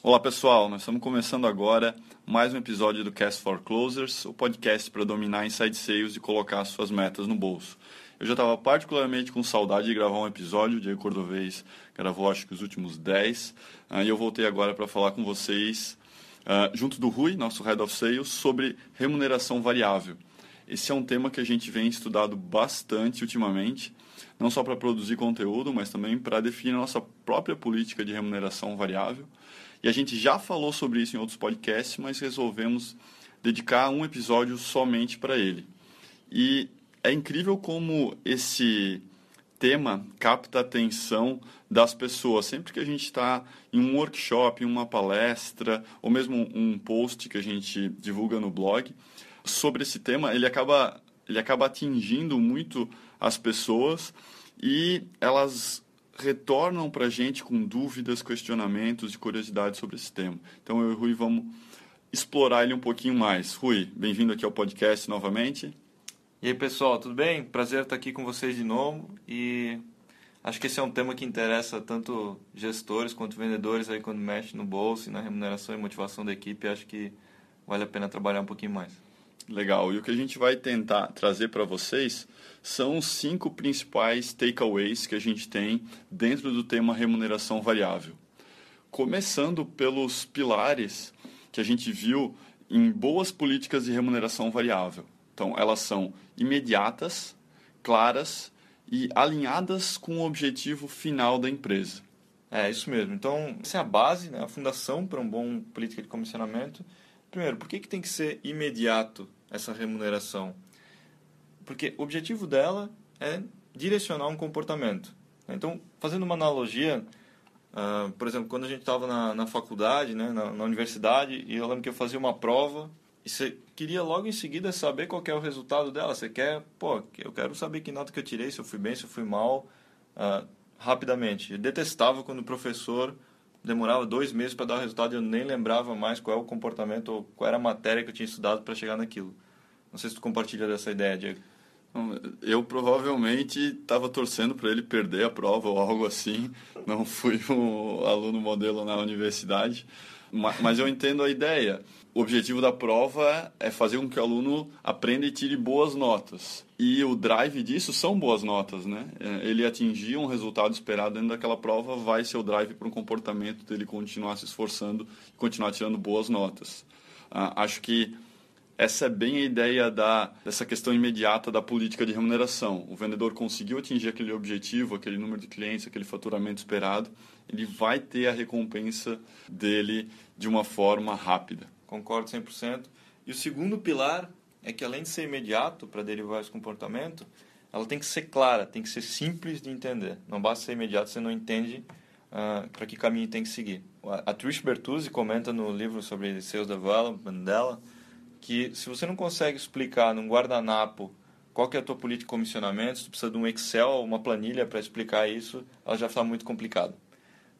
Olá pessoal, nós estamos começando agora mais um episódio do Cast for Closers, o podcast para dominar inside sales e colocar suas metas no bolso. Eu já estava particularmente com saudade de gravar um episódio, o Diego Cordovez gravou acho que os últimos 10, ah, e eu voltei agora para falar com vocês, ah, junto do Rui, nosso Head of Sales, sobre remuneração variável. Esse é um tema que a gente vem estudado bastante ultimamente, não só para produzir conteúdo, mas também para definir a nossa própria política de remuneração variável. E a gente já falou sobre isso em outros podcasts, mas resolvemos dedicar um episódio somente para ele. E é incrível como esse tema capta a atenção das pessoas. Sempre que a gente está em um workshop, em uma palestra, ou mesmo um post que a gente divulga no blog sobre esse tema, ele acaba, ele acaba atingindo muito as pessoas e elas retornam para a gente com dúvidas, questionamentos e curiosidades sobre esse tema. Então eu e o Rui vamos explorar ele um pouquinho mais. Rui, bem-vindo aqui ao podcast novamente. E aí pessoal, tudo bem? Prazer estar aqui com vocês de novo e acho que esse é um tema que interessa tanto gestores quanto vendedores aí quando mexe no bolso e na remuneração e motivação da equipe. Acho que vale a pena trabalhar um pouquinho mais. Legal. E o que a gente vai tentar trazer para vocês são os cinco principais takeaways que a gente tem dentro do tema remuneração variável. Começando pelos pilares que a gente viu em boas políticas de remuneração variável. Então, elas são imediatas, claras e alinhadas com o objetivo final da empresa. É, isso mesmo. Então, essa é a base, né? a fundação para um bom política de comissionamento. Primeiro, por que, que tem que ser imediato essa remuneração. Porque o objetivo dela é direcionar um comportamento. Então, fazendo uma analogia, uh, por exemplo, quando a gente estava na, na, faculdade, né, na, na, universidade, e eu lembro que eu fazia uma prova, e você queria logo em seguida saber qual é o resultado dela. Você quer, pô, eu quero saber que nota que eu tirei, se eu fui bem, se eu fui mal, uh, rapidamente. Eu detestava quando o professor demorava dois meses para dar o resultado e eu nem lembrava mais qual é o comportamento, ou qual era a matéria que eu tinha estudado para chegar naquilo. Não sei se tu compartilha dessa ideia, Diego. Eu provavelmente estava torcendo para ele perder a prova ou algo assim. Não fui um aluno modelo na universidade, mas eu entendo a ideia. O objetivo da prova é fazer com que o aluno aprenda e tire boas notas. E o drive disso são boas notas, né? É, ele atingir um resultado esperado dentro daquela prova vai ser o drive para o comportamento dele continuar se esforçando e continuar tirando boas notas. Ah, acho que essa é bem a ideia da, dessa questão imediata da política de remuneração. O vendedor conseguiu atingir aquele objetivo, aquele número de clientes, aquele faturamento esperado, ele vai ter a recompensa dele de uma forma rápida. Concordo 100%. E o segundo pilar é que, além de ser imediato para derivar esse comportamento, ela tem que ser clara, tem que ser simples de entender. Não basta ser imediato, você não entende uh, para que caminho tem que seguir. A Trish Bertuzzi comenta no livro sobre Sales Development dela que se você não consegue explicar num guardanapo qual que é a tua política de comissionamento, se tu precisa de um Excel ou uma planilha para explicar isso, ela já está muito complicada.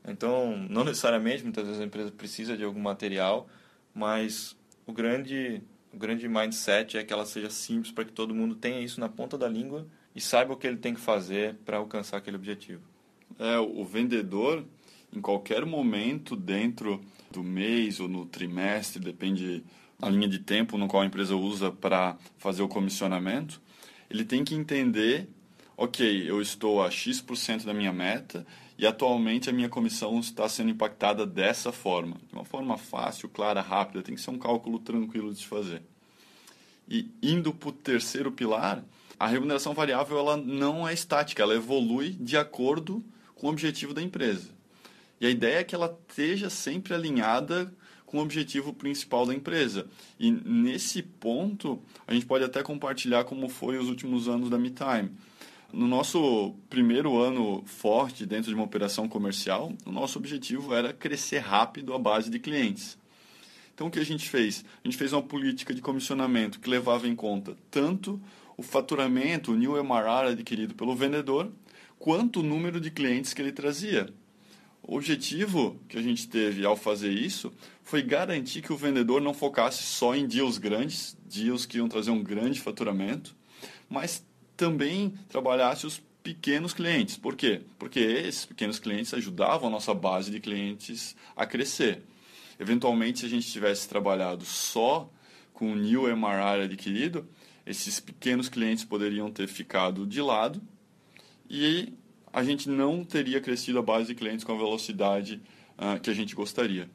Então, não necessariamente, muitas vezes a empresa precisa de algum material, mas o grande, o grande mindset é que ela seja simples para que todo mundo tenha isso na ponta da língua e saiba o que ele tem que fazer para alcançar aquele objetivo. É, o vendedor, em qualquer momento dentro do mês ou no trimestre, depende da linha de tempo no qual a empresa usa para fazer o comissionamento, ele tem que entender, ok, eu estou a X% da minha meta, e atualmente a minha comissão está sendo impactada dessa forma, de uma forma fácil, clara, rápida, tem que ser um cálculo tranquilo de se fazer. E indo para o terceiro pilar, a remuneração variável ela não é estática, ela evolui de acordo com o objetivo da empresa. E a ideia é que ela esteja sempre alinhada com o objetivo principal da empresa. E nesse ponto, a gente pode até compartilhar como foi os últimos anos da MeTime. No nosso primeiro ano forte dentro de uma operação comercial, o nosso objetivo era crescer rápido a base de clientes. Então o que a gente fez? A gente fez uma política de comissionamento que levava em conta tanto o faturamento, o new MRR adquirido pelo vendedor, quanto o número de clientes que ele trazia. O objetivo que a gente teve ao fazer isso foi garantir que o vendedor não focasse só em deals grandes, deals que iam trazer um grande faturamento, mas também trabalhasse os pequenos clientes. Por quê? Porque esses pequenos clientes ajudavam a nossa base de clientes a crescer. Eventualmente, se a gente tivesse trabalhado só com o New MRI adquirido, esses pequenos clientes poderiam ter ficado de lado e a gente não teria crescido a base de clientes com a velocidade uh, que a gente gostaria.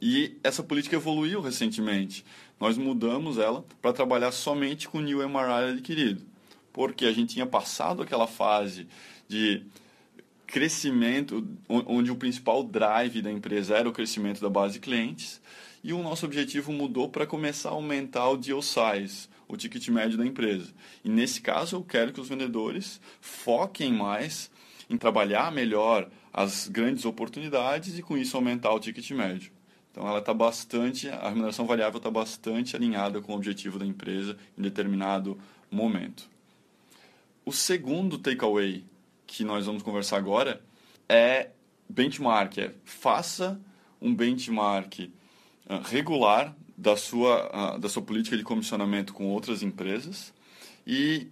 E essa política evoluiu recentemente. Nós mudamos ela para trabalhar somente com o New MRI adquirido porque a gente tinha passado aquela fase de crescimento, onde o principal drive da empresa era o crescimento da base de clientes, e o nosso objetivo mudou para começar a aumentar o deal size, o ticket médio da empresa. E nesse caso, eu quero que os vendedores foquem mais em trabalhar melhor as grandes oportunidades e com isso aumentar o ticket médio. Então ela está bastante, a remuneração variável está bastante alinhada com o objetivo da empresa em determinado momento. O segundo takeaway que nós vamos conversar agora é benchmark, é faça um benchmark ah, regular da sua, ah, da sua política de comissionamento com outras empresas e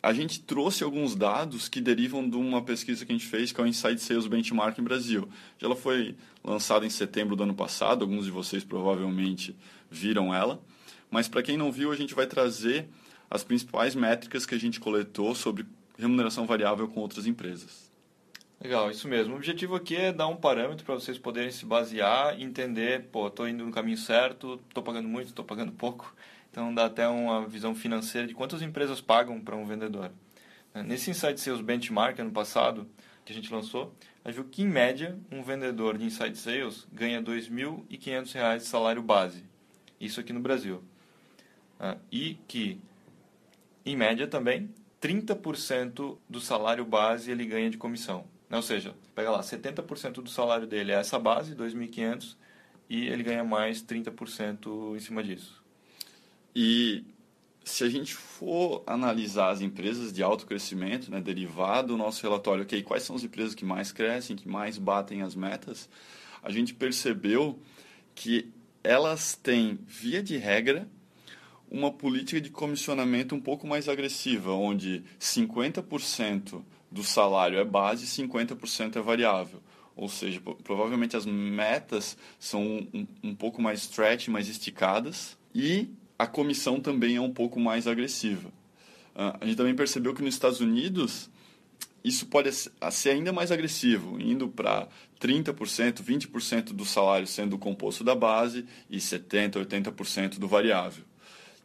a gente trouxe alguns dados que derivam de uma pesquisa que a gente fez, que é o Insight Sales Benchmark em Brasil. Ela foi lançada em setembro do ano passado, alguns de vocês provavelmente viram ela, mas para quem não viu, a gente vai trazer as principais métricas que a gente coletou sobre remuneração variável com outras empresas. Legal, isso mesmo. O objetivo aqui é dar um parâmetro para vocês poderem se basear e entender, pô, estou indo no caminho certo, estou pagando muito, estou pagando pouco. Então dá até uma visão financeira de quantas empresas pagam para um vendedor. Nesse Insight Sales Benchmark ano passado, que a gente lançou, a gente viu que em média um vendedor de Insight Sales ganha R$ 2.500 de salário base. Isso aqui no Brasil. Ah, e que em média também, 30% do salário base ele ganha de comissão. Né? Ou seja, pega lá, 70% do salário dele é essa base, 2.500, e ele ganha mais 30% em cima disso. E se a gente for analisar as empresas de alto crescimento, né, derivado do nosso relatório, ok, quais são as empresas que mais crescem, que mais batem as metas, a gente percebeu que elas têm, via de regra, uma política de comissionamento um pouco mais agressiva, onde 50% do salário é base e 50% é variável. Ou seja, provavelmente as metas são um, um pouco mais stretch, mais esticadas, e a comissão também é um pouco mais agressiva. Uh, a gente também percebeu que nos Estados Unidos isso pode ser ainda mais agressivo, indo para 30%, 20% do salário sendo composto da base e 70%, 80% do variável.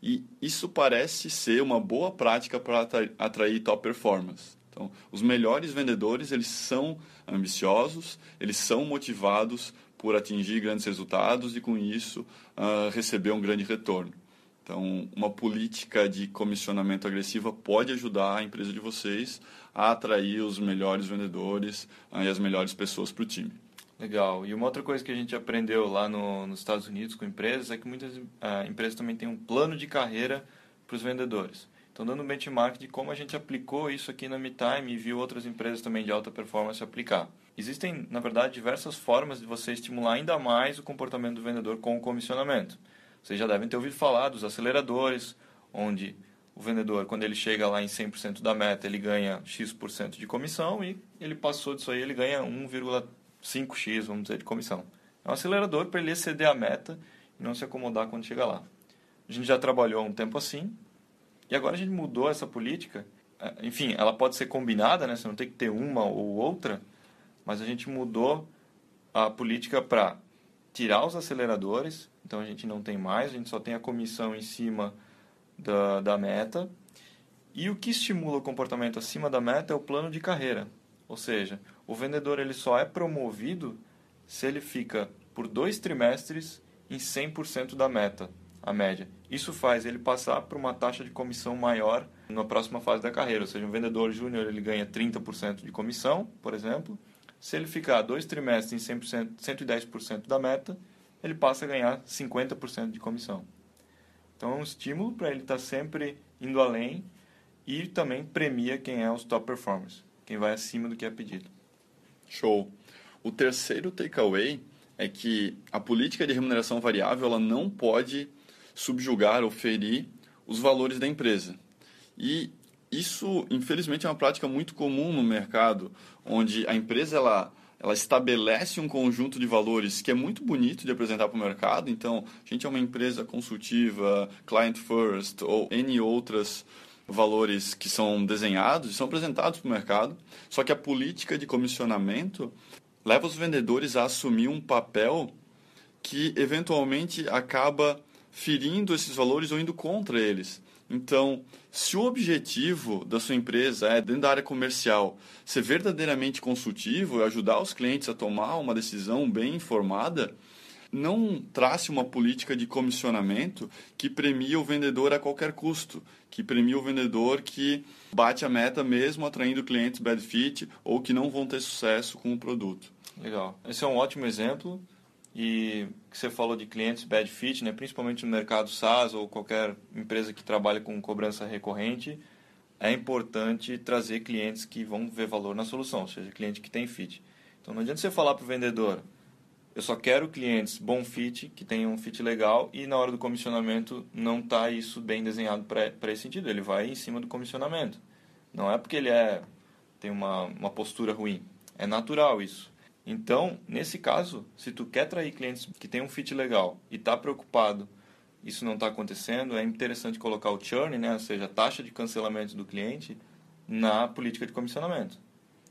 E isso parece ser uma boa prática para atrair top performance. Então, os melhores vendedores, eles são ambiciosos, eles são motivados por atingir grandes resultados e, com isso, uh, receber um grande retorno. Então, uma política de comissionamento agressiva pode ajudar a empresa de vocês a atrair os melhores vendedores uh, e as melhores pessoas para o time. Legal. E uma outra coisa que a gente aprendeu lá no, nos Estados Unidos com empresas é que muitas ah, empresas também têm um plano de carreira para os vendedores. Então, dando um benchmark de como a gente aplicou isso aqui na MeTime e viu outras empresas também de alta performance aplicar. Existem, na verdade, diversas formas de você estimular ainda mais o comportamento do vendedor com o comissionamento. Vocês já devem ter ouvido falar dos aceleradores, onde o vendedor, quando ele chega lá em 100% da meta, ele ganha X% de comissão e ele passou disso aí, ele ganha 1,3%. 5x, vamos dizer, de comissão. É um acelerador para ele exceder a meta e não se acomodar quando chegar lá. A gente já trabalhou um tempo assim e agora a gente mudou essa política. É, enfim, ela pode ser combinada, né? você não tem que ter uma ou outra, mas a gente mudou a política para tirar os aceleradores, então a gente não tem mais, a gente só tem a comissão em cima da, da meta. E o que estimula o comportamento acima da meta é o plano de carreira, ou seja, o vendedor ele só é promovido se ele fica por dois trimestres em 100% da meta, a média. Isso faz ele passar para uma taxa de comissão maior na próxima fase da carreira. Ou seja, um vendedor júnior ele ganha 30% de comissão, por exemplo. Se ele ficar dois trimestres em 100%, 110% da meta, ele passa a ganhar 50% de comissão. Então é um estímulo para ele estar tá sempre indo além e também premia quem é os top performers, quem vai acima do que é pedido. Show. O terceiro takeaway é que a política de remuneração variável ela não pode subjugar ou ferir os valores da empresa. E isso, infelizmente, é uma prática muito comum no mercado, onde a empresa ela, ela estabelece um conjunto de valores que é muito bonito de apresentar para o mercado. Então, a gente é uma empresa consultiva, client first ou N outras valores que são desenhados e são apresentados para o mercado, só que a política de comissionamento leva os vendedores a assumir um papel que eventualmente acaba ferindo esses valores ou indo contra eles. Então, se o objetivo da sua empresa é, dentro da área comercial, ser verdadeiramente consultivo e ajudar os clientes a tomar uma decisão bem informada, não trace uma política de comissionamento que premia o vendedor a qualquer custo, que premia o vendedor que bate a meta mesmo atraindo clientes bad fit ou que não vão ter sucesso com o produto. Legal. Esse é um ótimo exemplo e que você falou de clientes bad fit, né? principalmente no mercado SaaS ou qualquer empresa que trabalha com cobrança recorrente, é importante trazer clientes que vão ver valor na solução, ou seja, cliente que tem fit. Então não adianta você falar para o vendedor, eu só quero clientes bom fit, que tenham um fit legal, e na hora do comissionamento não está isso bem desenhado para esse sentido. Ele vai em cima do comissionamento. Não é porque ele é tem uma, uma postura ruim. É natural isso. Então, nesse caso, se tu quer atrair clientes que tenham um fit legal e está preocupado, isso não está acontecendo, é interessante colocar o churn, né? ou seja, a taxa de cancelamento do cliente, na política de comissionamento.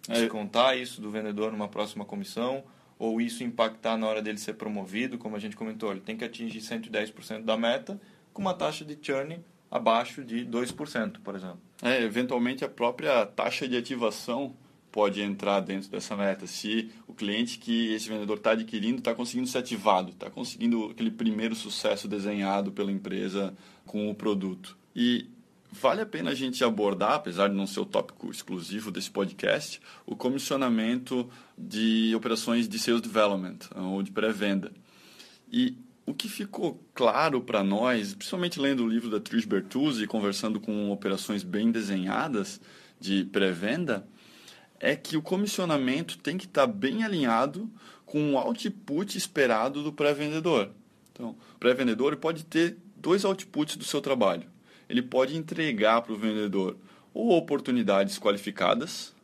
É. Descontar isso do vendedor numa próxima comissão ou isso impactar na hora dele ser promovido, como a gente comentou, ele tem que atingir 110% da meta com uma taxa de churn abaixo de 2%, por exemplo. É, eventualmente a própria taxa de ativação pode entrar dentro dessa meta. Se o cliente que esse vendedor está adquirindo está conseguindo ser ativado, está conseguindo aquele primeiro sucesso desenhado pela empresa com o produto. E vale a pena a gente abordar, apesar de não ser o tópico exclusivo desse podcast, o comissionamento de operações de sales development ou de pré-venda. E o que ficou claro para nós, principalmente lendo o livro da Trish Bertuzzi e conversando com operações bem desenhadas de pré-venda, é que o comissionamento tem que estar tá bem alinhado com o output esperado do pré-vendedor. Então, o pré-vendedor pode ter dois outputs do seu trabalho ele pode entregar para o vendedor ou oportunidades qualificadas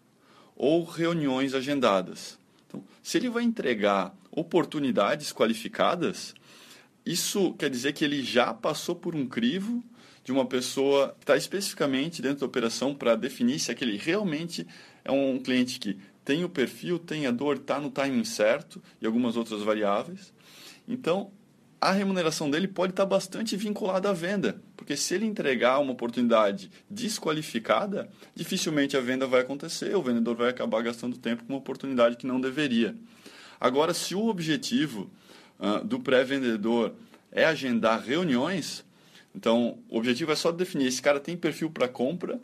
ou reuniões agendadas. Então, se ele vai entregar oportunidades qualificadas, isso quer dizer que ele já passou por um crivo de uma pessoa que está especificamente dentro da operação para definir se aquele realmente é um cliente que tem o perfil, tem a dor, está no timing certo e algumas outras variáveis. Então, a remuneração dele pode estar bastante vinculada à venda, porque se ele entregar uma oportunidade desqualificada, dificilmente a venda vai acontecer, o vendedor vai acabar gastando tempo com uma oportunidade que não deveria. Agora, se o objetivo uh, do pré-vendedor é agendar reuniões, então o objetivo é só definir: esse cara tem perfil para compra,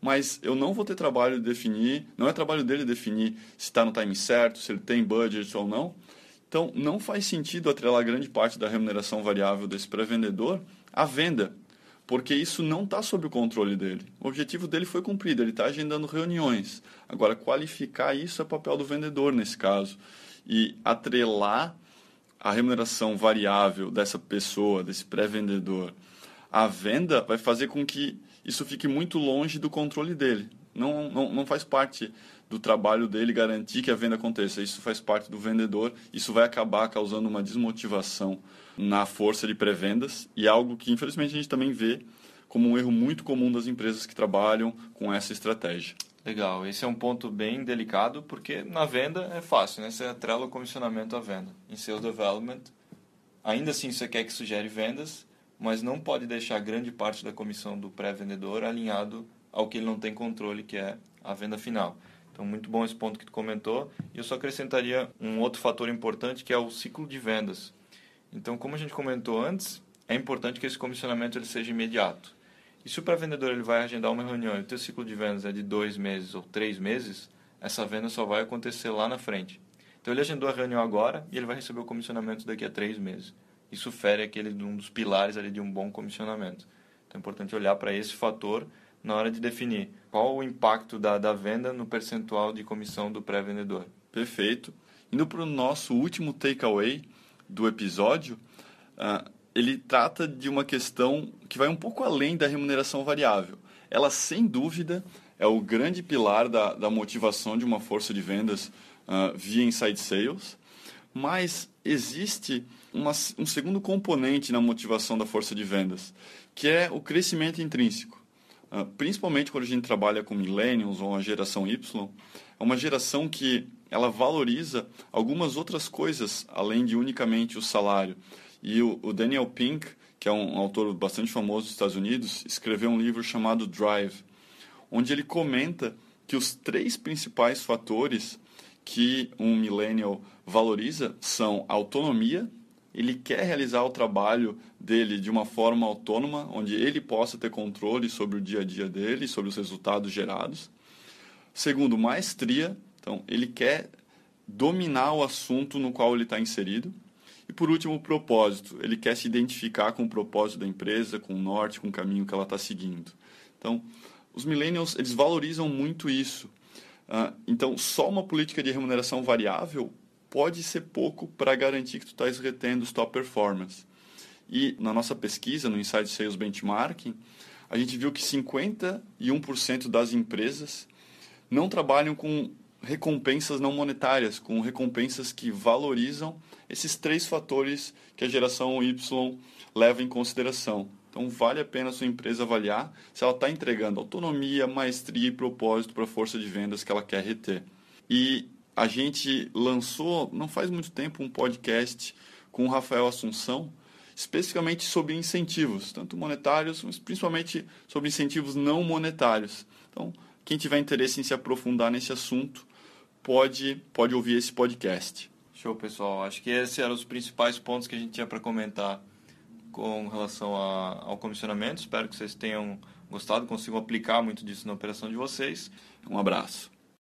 mas eu não vou ter trabalho de definir, não é trabalho dele definir se está no time certo, se ele tem budget ou não então, não faz sentido atrelar grande parte da remuneração variável desse pré-vendedor à venda, porque isso não está sob o controle dele. O objetivo dele foi cumprido, ele está agendando reuniões. Agora, qualificar isso é papel do vendedor nesse caso. E atrelar a remuneração variável dessa pessoa, desse pré-vendedor, à venda, vai fazer com que isso fique muito longe do controle dele. Não, não, não faz parte do trabalho dele garantir que a venda aconteça. Isso faz parte do vendedor, isso vai acabar causando uma desmotivação na força de pré-vendas e algo que infelizmente a gente também vê como um erro muito comum das empresas que trabalham com essa estratégia. Legal, esse é um ponto bem delicado porque na venda é fácil, né? Você atrela o comissionamento à venda. Em seu development, ainda assim você quer que sugere vendas, mas não pode deixar grande parte da comissão do pré-vendedor alinhado ao que ele não tem controle, que é a venda final. Então, muito bom esse ponto que tu comentou. E eu só acrescentaria um outro fator importante, que é o ciclo de vendas. Então, como a gente comentou antes, é importante que esse comissionamento ele seja imediato. E se o pré-vendedor ele vai agendar uma reunião e o teu ciclo de vendas é de dois meses ou três meses, essa venda só vai acontecer lá na frente. Então, ele agendou a reunião agora e ele vai receber o comissionamento daqui a três meses. Isso fere aquele um dos pilares ali de um bom comissionamento. Então, é importante olhar para esse fator na hora de definir qual o impacto da, da venda no percentual de comissão do pré-vendedor. Perfeito. Indo para o nosso último takeaway do episódio, uh, ele trata de uma questão que vai um pouco além da remuneração variável. Ela, sem dúvida, é o grande pilar da, da motivação de uma força de vendas uh, via inside sales, mas existe uma, um segundo componente na motivação da força de vendas, que é o crescimento intrínseco. Ah, principalmente quando a gente trabalha com millennials ou a geração Y, é uma geração que ela valoriza algumas outras coisas além de unicamente o salário. E o Daniel Pink, que é um autor bastante famoso dos Estados Unidos, escreveu um livro chamado Drive, onde ele comenta que os três principais fatores que um millennial valoriza são autonomia, ele quer realizar o trabalho dele de uma forma autônoma, onde ele possa ter controle sobre o dia a dia dele, sobre os resultados gerados. Segundo, maestria. Então, ele quer dominar o assunto no qual ele está inserido. E por último, propósito. Ele quer se identificar com o propósito da empresa, com o norte, com o caminho que ela está seguindo. Então, os millennials eles valorizam muito isso. Ah, então, só uma política de remuneração variável pode ser pouco para garantir que tu tá estás retendo os top performers. E na nossa pesquisa, no Inside Sales Benchmarking, a gente viu que 51% das empresas não trabalham com recompensas não monetárias, com recompensas que valorizam esses três fatores que a geração Y leva em consideração. Então, vale a pena a sua empresa avaliar se ela está entregando autonomia, maestria e propósito para a força de vendas que ela quer reter. E a gente lançou, não faz muito tempo, um podcast com o Rafael Assunção, especificamente sobre incentivos, tanto monetários, mas principalmente sobre incentivos não monetários. Então, quem tiver interesse em se aprofundar nesse assunto, pode, pode ouvir esse podcast. Show, pessoal. Acho que esses eram os principais pontos que a gente tinha para comentar com relação a, ao comissionamento. Espero que vocês tenham gostado, consigam aplicar muito disso na operação de vocês. Um abraço.